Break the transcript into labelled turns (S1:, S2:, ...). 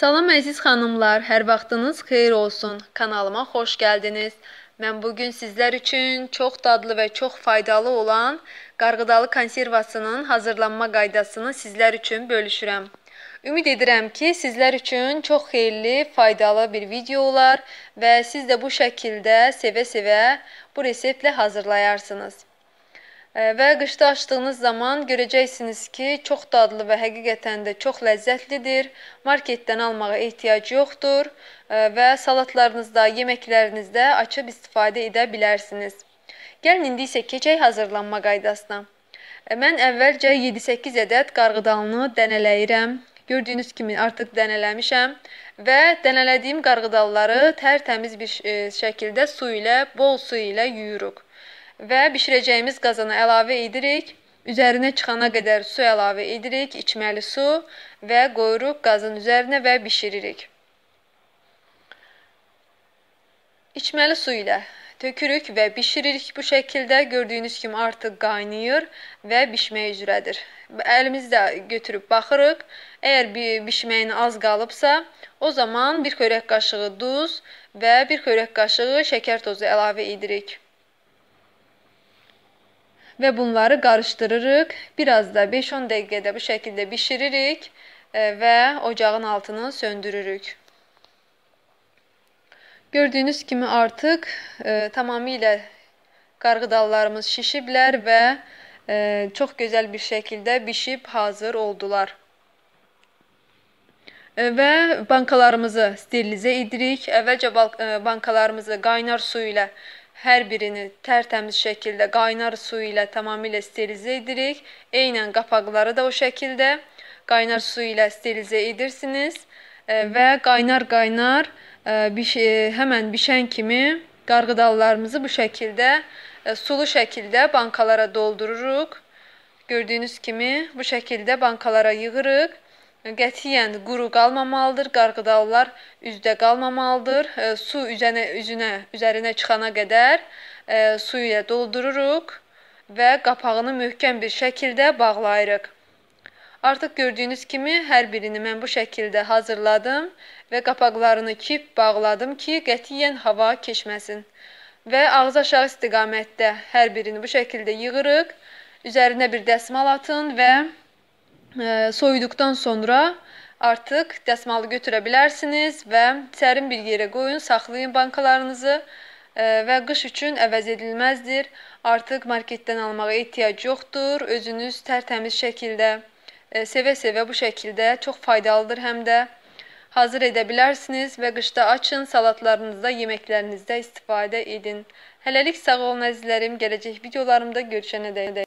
S1: Salam əziz xanımlar, hər vaxtınız xeyir olsun. Kanalıma xoş gəldiniz. Mən bu gün sizlər üçün çox dadlı və çox faydalı olan qarğıdalı konservasının hazırlanma qaydasını sizlər üçün bölüşürəm. Ümid edirəm ki, sizlər üçün çox xeyirli, faydalı bir video olar və siz də bu şəkildə sevə-sevə bu reseptlə hazırlayarsınız. Və qışda açdığınız zaman görəcəksiniz ki, çox dadlı və həqiqətən də çox ləzzətlidir. Marketdən almağa ehtiyac yoxdur e, və salatlarınızda, yeməklərinizdə açıb istifadə edə bilərsiniz. Gəlin indi isə keçək hazırlanma qaydasına. E, mən əvvəlcə 7-8 ədəd qarğıdalını dənələyirəm. Gördüyünüz kimi artıq dənələmişəm və dənələdiyim qarğıdalları tərtəmiz bir e, şəkildə su ilə, bol su ilə yuyuruq və bişirəcəyimiz qazana əlavə edirik. Üzərinə çıxana qədər su əlavə edirik, içməli su və qoyuruq qazın üzərinə və bişiririk. İçməli su ilə tökürük və bişiririk bu şəkildə. Gördüyünüz kimi artıq qaynayır və bişmək üzrədir. Əlimizdə götürüb baxırıq. Əgər bişməyinə az qalıbsa, o zaman bir xörək qaşığı duz və bir xörək qaşığı şəkər tozu əlavə edirik və bunları qarışdırırıq. Biraz da 5-10 dəqiqədə bu şəkildə bişiririk e, və ocağın altını söndürürük. Gördüyünüz kimi artıq e, tamamilə qarğı dallarımız şişiblər və e, çox gözəl bir şəkildə bişib hazır oldular. E, və bankalarımızı sterilizə edirik. Əvvəlcə e, bankalarımızı qaynar su ilə Hər birini tərtəmiz şəkildə qaynar su ilə tamamilə sterilizə edirik. Eynən qapaqları da o şəkildə qaynar su ilə sterilizə edirsiniz e, və qaynar-qaynar e, biş həmən bişən kimi qarğıdallarımızı bu şəkildə e, sulu şəkildə bankalara doldururuq. Gördüyünüz kimi bu şəkildə bankalara yığırıq. Qətiyyən quru qalmamalıdır, qarğıdalılar üzdə qalmamalıdır. E, su üzənə, üzünə, üzərinə çıxana qədər e, su ilə doldururuq və qapağını möhkəm bir şəkildə bağlayırıq. Artıq gördüyünüz kimi hər birini mən bu şəkildə hazırladım və qapaqlarını kip bağladım ki, qətiyyən hava keçməsin. Və ağız aşağı istiqamətdə hər birini bu şəkildə yığırıq. Üzərinə bir dəsmal atın və soyuduqdan sonra artıq dəsmalı götürə bilərsiniz və sərin bir yerə qoyun, saxlayın bankalarınızı e, və qış üçün əvəz edilməzdir. Artıq marketdən almağa ehtiyac yoxdur. Özünüz tərtəmiz şəkildə e, sevə-sevə bu şəkildə çox faydalıdır həm də hazır edə bilərsiniz və qışda açın, salatlarınızda, yeməklərinizdə istifadə edin. Hələlik sağ olun əzizlərim. Gələcək videolarımda görüşənədək.